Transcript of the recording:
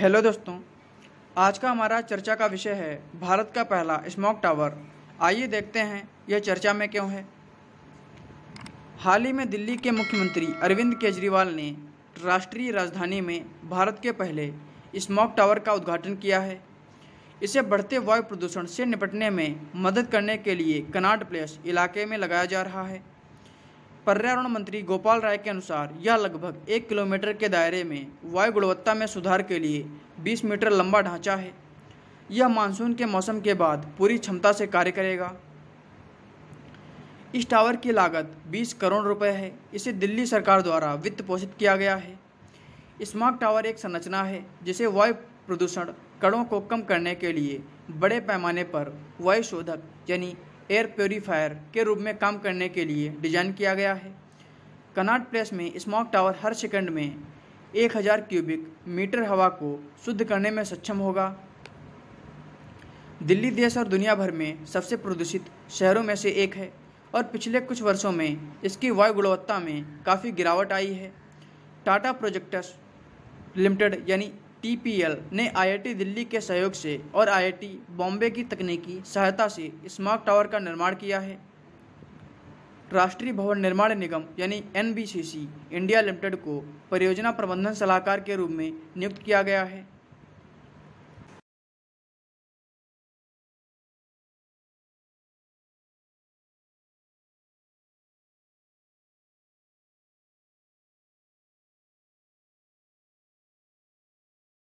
hello दोस्तों आज का हमारा चर्चा का विषय है भारत का पहला स्मोक टावर आइए देखते हैं यह चर्चा में क्यों है हाल ही में दिल्ली के मुख्यमंत्री अरविंद केजरीवाल ने राष्ट्रीय राजधानी में भारत के पहले स्मोक टावर का उद्घाटन किया है इसे बढ़ते वायु प्रदूषण से निपटने में मदद करने के लिए कनाट प्लेस इलाके में लगाया जा रहा है पर्यावरण मंत्री गोपाल राय के अनुसार यह लगभग एक किलोमीटर के दायरे में वायु गुणवत्ता में सुधार के लिए 20 मीटर लंबा ढांचा है यह मानसून के मौसम के बाद पूरी क्षमता से कार्य करेगा इस टावर की लागत 20 करोड़ रुपए है इसे दिल्ली सरकार द्वारा वित्त पोषित किया गया है स्मार्ट टावर एक संरचना है जिसे वायु प्रदूषण कणों को कम करने के लिए बड़े पैमाने पर वायु शोधक यानी एयर प्योरीफायर के रूप में काम करने के लिए डिज़ाइन किया गया है कनाट प्लेस में स्मॉक टावर हर सेकंड में 1000 क्यूबिक मीटर हवा को शुद्ध करने में सक्षम होगा दिल्ली देश और दुनिया भर में सबसे प्रदूषित शहरों में से एक है और पिछले कुछ वर्षों में इसकी वायु गुणवत्ता में काफ़ी गिरावट आई है टाटा प्रोजेक्टस लिमिटेड यानी टीपीएल ने आईआईटी दिल्ली के सहयोग से और आईआईटी बॉम्बे की तकनीकी सहायता से स्मार्ट टावर का निर्माण किया है राष्ट्रीय भवन निर्माण निगम यानी एन इंडिया लिमिटेड को परियोजना प्रबंधन सलाहकार के रूप में नियुक्त किया गया है